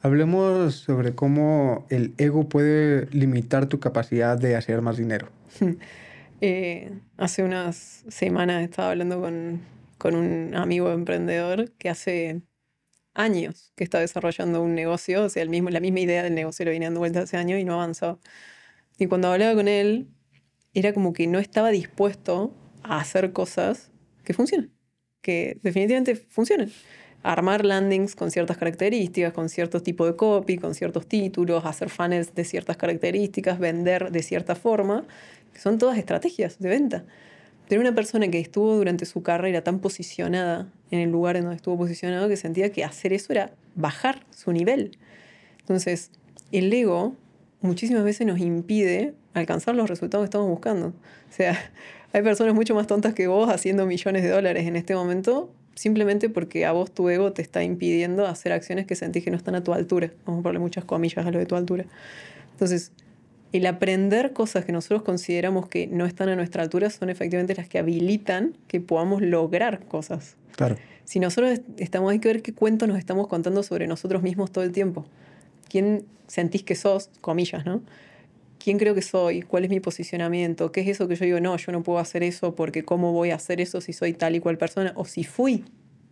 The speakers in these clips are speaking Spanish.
Hablemos sobre cómo el ego puede limitar tu capacidad de hacer más dinero. Eh, hace unas semanas estaba hablando con, con un amigo emprendedor que hace años que está desarrollando un negocio, o sea, el mismo, la misma idea del negocio lo viene dando vuelta hace años y no avanza. Y cuando hablaba con él, era como que no estaba dispuesto a hacer cosas que funcionen, que definitivamente funcionen armar landings con ciertas características, con cierto tipo de copy, con ciertos títulos, hacer funnels de ciertas características, vender de cierta forma, son todas estrategias de venta. Pero una persona que estuvo durante su carrera tan posicionada en el lugar en donde estuvo posicionado que sentía que hacer eso era bajar su nivel. Entonces, el ego muchísimas veces nos impide alcanzar los resultados que estamos buscando. O sea, hay personas mucho más tontas que vos haciendo millones de dólares en este momento simplemente porque a vos tu ego te está impidiendo hacer acciones que sentís que no están a tu altura. Vamos a ponerle muchas comillas a lo de tu altura. Entonces, el aprender cosas que nosotros consideramos que no están a nuestra altura son efectivamente las que habilitan que podamos lograr cosas. Claro. Si nosotros estamos, hay que ver qué cuento nos estamos contando sobre nosotros mismos todo el tiempo. ¿Quién sentís que sos? Comillas, ¿no? quién creo que soy, cuál es mi posicionamiento, qué es eso que yo digo, no, yo no puedo hacer eso porque cómo voy a hacer eso si soy tal y cual persona o si fui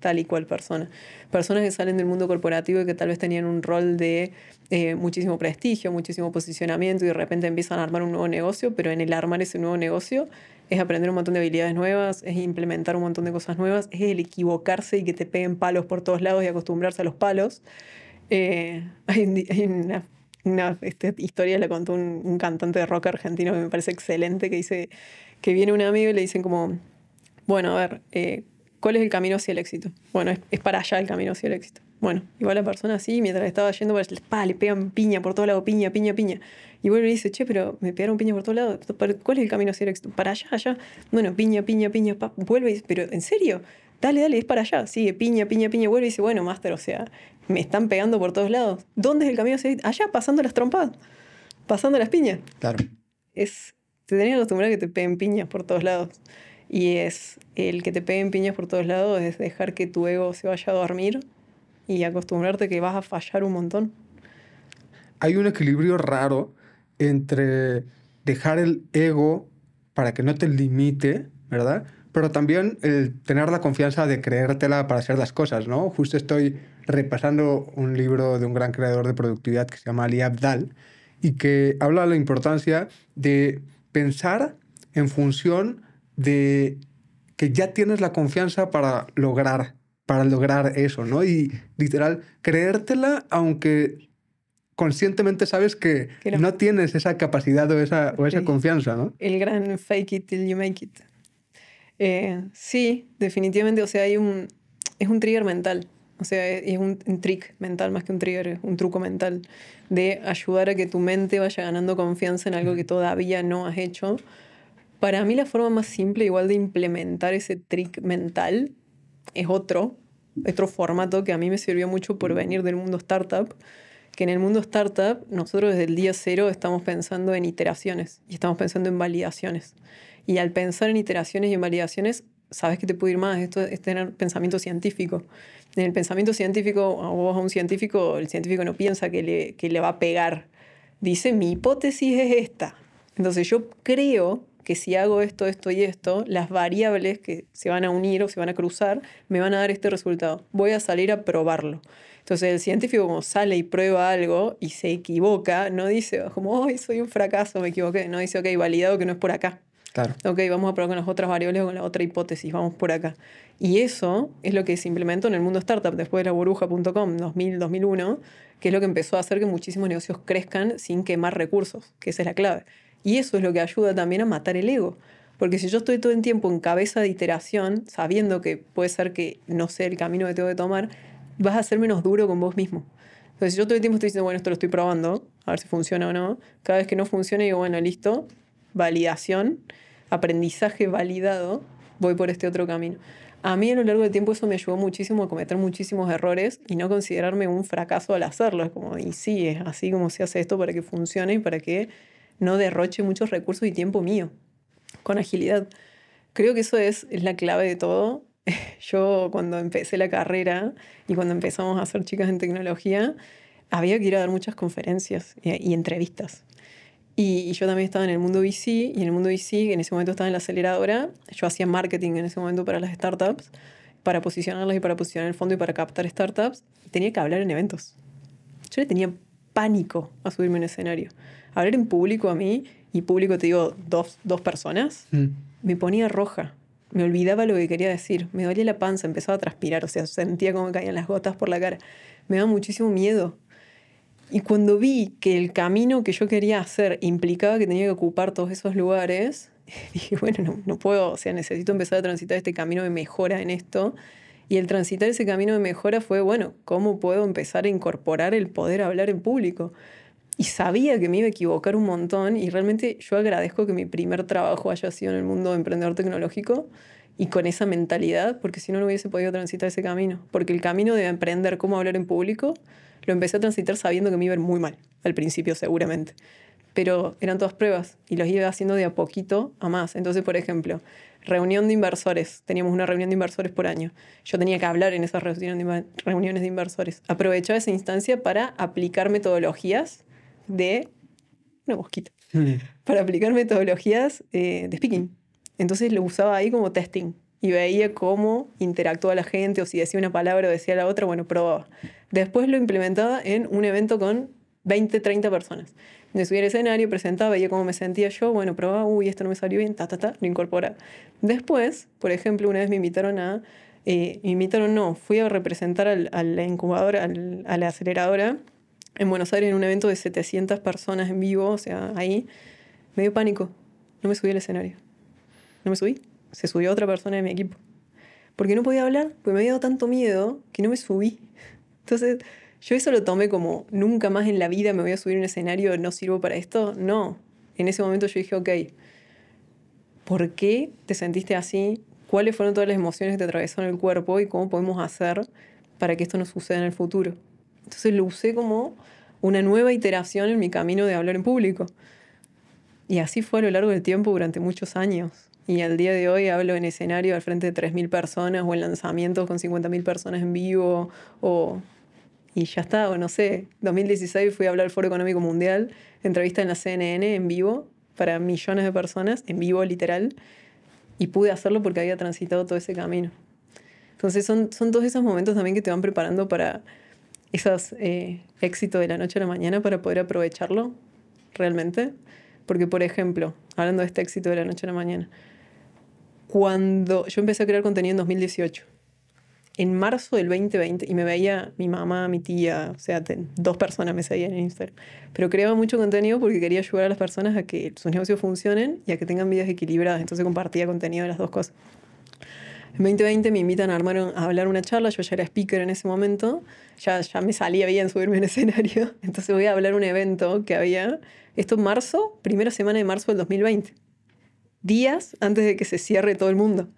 tal y cual persona. Personas que salen del mundo corporativo y que tal vez tenían un rol de eh, muchísimo prestigio, muchísimo posicionamiento y de repente empiezan a armar un nuevo negocio, pero en el armar ese nuevo negocio es aprender un montón de habilidades nuevas, es implementar un montón de cosas nuevas, es el equivocarse y que te peguen palos por todos lados y acostumbrarse a los palos. Eh, hay una una, esta historia la contó un, cantante de rock argentino que me parece excelente, que dice que viene un amigo y le dicen como, bueno, a ver, eh, ¿cuál es el camino hacia el éxito? Bueno, es, para allá el camino hacia el éxito. Bueno, igual la persona así, mientras estaba yendo, pues, le pegan piña por todo lado, piña, piña, piña. Y vuelve y dice, che, pero me pegaron piña por todo lado, ¿cuál es el camino hacia el éxito? Para allá, allá. Bueno, piña, piña, piña, Vuelve y dice, pero ¿en serio? dale, dale, es para allá. Sigue, piña, piña, piña, vuelve y dice, bueno, máster, o sea, me están pegando por todos lados. ¿Dónde es el camino? Allá, pasando las trompadas, pasando las piñas. Claro. Es, te tenías acostumbrado a que te peguen piñas por todos lados. Y es, el que te peguen piñas por todos lados es dejar que tu ego se vaya a dormir y acostumbrarte que vas a fallar un montón. Hay un equilibrio raro entre dejar el ego para que no te limite, ¿verdad? pero también el tener la confianza de creértela para hacer las cosas, ¿no? Justo estoy repasando un libro de un gran creador de productividad que se llama Ali Abdal y que habla de la importancia de pensar en función de que ya tienes la confianza para lograr, para lograr eso, ¿no? Y literal, creértela aunque conscientemente sabes que, no. no. tienes esa capacidad o esa, o esa confianza, ¿no? El gran fake it till you make it. Eh, sí, definitivamente, o sea, hay un, es un trigger mental, o sea, es, un, un, trick mental más que un trigger, un truco mental de ayudar a que tu mente vaya ganando confianza en algo que todavía no has hecho. Para mí la forma más simple igual de implementar ese trick mental es otro, otro formato que a mí me sirvió mucho por venir del mundo startup, que en el mundo startup nosotros desde el día cero estamos pensando en iteraciones y estamos pensando en validaciones. Y al pensar en iteraciones y en validaciones, sabes que te puede ir más. Esto es tener pensamiento científico. En el pensamiento científico, vos a un científico, el científico no piensa que le, le va a pegar. Dice, mi hipótesis es esta. Entonces yo creo que si hago esto, esto y esto, las variables que se van a unir o se van a cruzar me van a dar este resultado. Voy a salir a probarlo. Entonces el científico como sale y prueba algo y se equivoca, no dice como, soy un fracaso, me equivoqué. No dice, ok, validado que no es por acá. Claro. Ok, vamos a probar con las otras variables o con la otra hipótesis, vamos por acá. Y eso es lo que se implementó en el mundo startup después de la burbuja.com 2000-2001, que es lo que empezó a hacer que muchísimos negocios crezcan sin quemar recursos, que esa es la clave. Y eso es lo que ayuda también a matar el ego. Porque si yo estoy todo el tiempo en cabeza de iteración, sabiendo que puede ser que no sé el camino que tengo que tomar, vas a ser menos duro con vos mismo. Entonces, si yo todo el tiempo estoy diciendo, bueno, esto lo estoy probando, a ver si funciona o no, cada vez que no funciona digo, bueno, listo, validación, aprendizaje validado, voy por este otro camino. A mí a lo largo del tiempo eso me ayudó muchísimo a cometer muchísimos errores y no considerarme un fracaso al hacerlo. Es como, y sí, es así como se hace esto para que funcione y para que no derroche muchos recursos y tiempo mío, con agilidad. Creo que eso es, la clave de todo. Yo cuando empecé la carrera y cuando empezamos a ser chicas en tecnología, había que ir a dar muchas conferencias y, entrevistas. Y, yo también estaba en el mundo VC, y en el mundo VC, en ese momento estaba en la aceleradora, yo hacía marketing en ese momento para las startups, para posicionarlas y para posicionar el fondo y para captar startups, tenía que hablar en eventos. Yo le tenía pánico a subirme en escenario. Hablar en público a mí, y público te digo dos, personas, mm. me ponía roja. Me olvidaba lo que quería decir, me dolía la panza, empezaba a transpirar, o sea, sentía como caían las gotas por la cara. Me daba muchísimo miedo y cuando vi que el camino que yo quería hacer implicaba que tenía que ocupar todos esos lugares, dije, bueno, no, puedo, o sea, necesito empezar a transitar este camino de mejora en esto. Y el transitar ese camino de mejora fue, bueno, ¿cómo puedo empezar a incorporar el poder hablar en público? Y sabía que me iba a equivocar un montón y realmente yo agradezco que mi primer trabajo haya sido en el mundo de emprendedor tecnológico y con esa mentalidad, porque si no, no hubiese podido transitar ese camino. Porque el camino de emprender cómo hablar en público lo empecé a transitar sabiendo que me iba a ir muy mal, al principio seguramente. Pero eran todas pruebas y los iba haciendo de a poquito a más. Entonces, por ejemplo, reunión de inversores. Teníamos una reunión de inversores por año. Yo tenía que hablar en esas reuniones de inversores. Aprovechaba esa instancia para aplicar metodologías de... Una mosquita. Para aplicar metodologías eh, de speaking. Entonces lo usaba ahí como testing y veía cómo interactuaba la gente o si decía una palabra o decía la otra, bueno, probaba. Después lo implementaba en un evento con 20, 30 personas. Me subía al escenario, presentaba, veía cómo me sentía yo, bueno, probaba, uy, esto no me salió bien, ta, ta, ta, lo incorporaba. Después, por ejemplo, una vez me invitaron a, eh, me invitaron, no, fui a representar al, a la a la aceleradora en Buenos Aires en un evento de 700 personas en vivo, o sea, ahí, me dio pánico, no me subí al escenario, no me subí se subió otra persona de mi equipo. Porque no podía hablar, porque me había dado tanto miedo que no me subí. Entonces, yo eso lo tomé como, nunca más en la vida me voy a subir a un escenario, no sirvo para esto. No, en ese momento yo dije, ok, ¿por qué te sentiste así? ¿Cuáles fueron todas las emociones que te atravesaron el cuerpo y cómo podemos hacer para que esto no suceda en el futuro? Entonces lo usé como una nueva iteración en mi camino de hablar en público. Y así fue a lo largo del tiempo durante muchos años. Y al día de hoy hablo en escenario al frente de 3.000 personas o en lanzamientos con 50.000 personas en vivo o... Y ya está, o no sé. 2016 fui a hablar al Foro Económico Mundial, entrevista en la CNN en vivo para millones de personas, en vivo literal, y pude hacerlo porque había transitado todo ese camino. Entonces son, son todos esos momentos también que te van preparando para esos eh, éxitos de la noche a la mañana para poder aprovecharlo realmente. Porque, por ejemplo, hablando de este éxito de la noche a la mañana, cuando yo empecé a crear contenido en 2018, en marzo del 2020, y me veía mi mamá, mi tía, o sea, dos personas me seguían en Instagram, pero creaba mucho contenido porque quería ayudar a las personas a que sus negocios funcionen y a que tengan vidas equilibradas, entonces compartía contenido de las dos cosas. En 2020 me invitan a armar a hablar una charla, yo ya era speaker en ese momento, ya, ya me salía bien subirme en escenario, entonces voy a hablar un evento que había, esto en marzo, primera semana de marzo del 2020 días antes de que se cierre todo el mundo.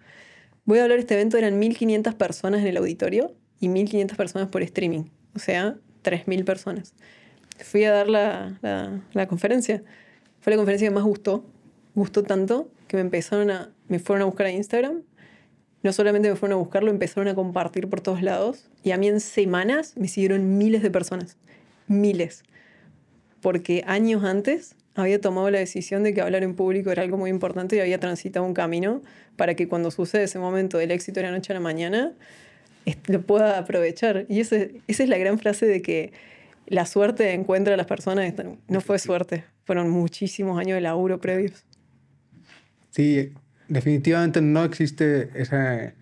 Voy a hablar, este evento eran 1.500 personas en el auditorio y 1.500 personas por streaming, o sea, 3.000 personas. Fui a dar la, conferencia. Fue la conferencia que más gustó, gustó tanto que me empezaron a, me fueron a buscar a Instagram. No solamente me fueron a buscar, lo empezaron a compartir por todos lados. Y a mí en semanas me siguieron miles de personas. Miles. Porque años antes había tomado la decisión de que hablar en público era algo muy importante y había transitado un camino para que cuando sucede ese momento del éxito de la noche a la mañana, lo pueda aprovechar. Y esa es la gran frase de que la suerte encuentra a las personas. No fue suerte, fueron muchísimos años de laburo previos. Sí, definitivamente no existe esa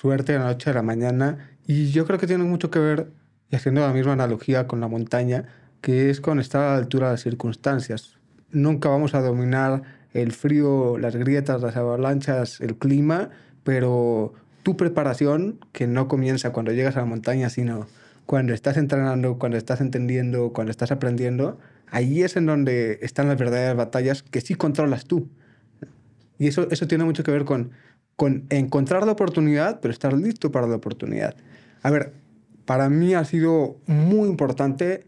suerte de la noche a la mañana. Y yo creo que tiene mucho que ver, y haciendo la misma analogía con la montaña, que es con estar a la altura de las circunstancias nunca vamos a dominar el frío, las grietas, las avalanchas, el clima, pero tu preparación, que no comienza cuando llegas a la montaña, sino cuando estás entrenando, cuando estás entendiendo, cuando estás aprendiendo, ahí es en donde están las verdaderas batallas que sí controlas tú. Y eso, eso tiene mucho que ver con, con encontrar la oportunidad, pero estar listo para la oportunidad. A ver, para mí ha sido muy importante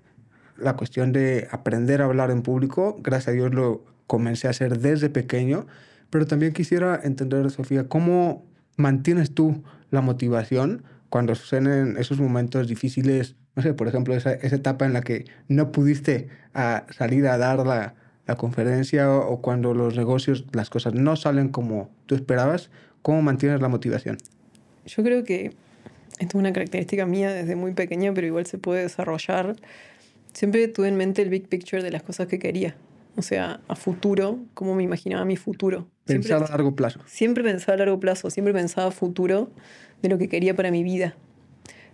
la cuestión de aprender a hablar en público. Gracias a Dios lo comencé a hacer desde pequeño. Pero también quisiera entender, Sofía, cómo mantienes tú la motivación cuando suceden esos momentos difíciles. No sé, por ejemplo, esa, esa etapa en la que no pudiste ah, salir a dar la, la conferencia o, o cuando los negocios, las cosas no salen como tú esperabas. ¿Cómo mantienes la motivación? Yo creo que esto es una característica mía desde muy pequeña, pero igual se puede desarrollar siempre tuve en mente el big picture de las cosas que quería. O sea, a futuro, cómo me imaginaba mi futuro. Pensar a largo plazo. Siempre pensaba a largo plazo, siempre pensaba a futuro de lo que quería para mi vida.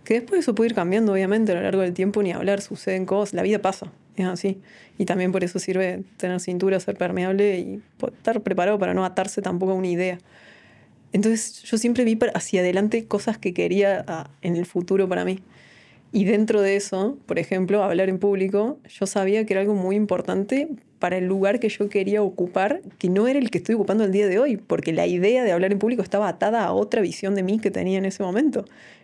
Que después eso puede ir cambiando, obviamente, a lo largo del tiempo, ni hablar, suceden cosas, la vida pasa, es así. Y también por eso sirve tener cintura, ser permeable y estar preparado para no atarse tampoco a una idea. Entonces yo siempre vi hacia adelante cosas que quería ah, en el futuro para mí. Y dentro de eso, por ejemplo, hablar en público, yo sabía que era algo muy importante para el lugar que yo quería ocupar, que no era el que estoy ocupando el día de hoy, porque la idea de hablar en público estaba atada a otra visión de mí que tenía en ese momento.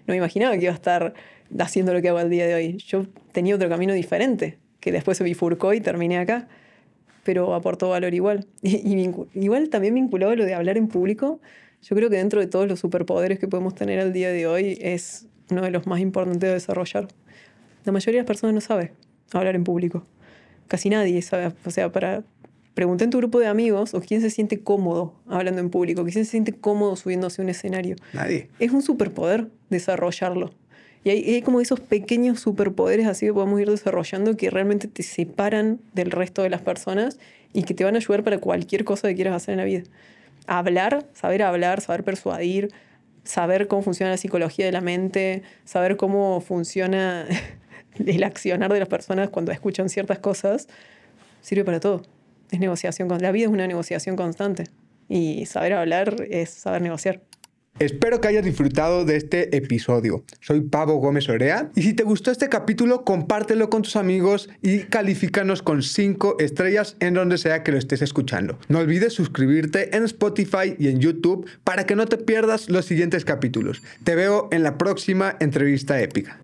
No me imaginaba que iba a estar haciendo lo que hago el día de hoy. Yo tenía otro camino diferente, que después se bifurcó y terminé acá, pero aportó valor igual. Y, igual también vinculado a lo de hablar en público, yo creo que dentro de todos los superpoderes que podemos tener al día de hoy es uno de los más importantes de desarrollar. La mayoría de las personas no sabe hablar en público. Casi nadie sabe. O sea, para pregunté en tu grupo de amigos o quién se siente cómodo hablando en público, quién se siente cómodo subiéndose a un escenario. Nadie. Es un superpoder desarrollarlo. Y hay, como esos pequeños superpoderes así que podemos ir desarrollando que realmente te separan del resto de las personas y que te van a ayudar para cualquier cosa que quieras hacer en la vida. Hablar, saber hablar, saber persuadir, saber cómo funciona la psicología de la mente, saber cómo funciona el accionar de las personas cuando escuchan ciertas cosas, sirve para todo. Es negociación, la vida es una negociación constante y saber hablar es saber negociar. Espero que hayas disfrutado de este episodio. Soy Pavo Gómez Orea y si te gustó este capítulo, compártelo con tus amigos y califícanos con 5 estrellas en donde sea que lo estés escuchando. No olvides suscribirte en Spotify y en YouTube para que no te pierdas los siguientes capítulos. Te veo en la próxima entrevista épica.